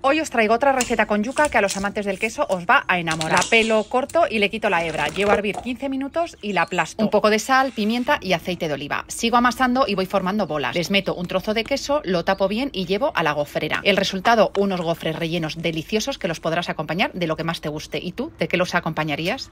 Hoy os traigo otra receta con yuca que a los amantes del queso os va a enamorar. La pelo corto y le quito la hebra. Llevo a hervir 15 minutos y la aplasto. Un poco de sal, pimienta y aceite de oliva. Sigo amasando y voy formando bolas. Les meto un trozo de queso, lo tapo bien y llevo a la gofrera. El resultado, unos gofres rellenos deliciosos que los podrás acompañar de lo que más te guste. ¿Y tú, de qué los acompañarías?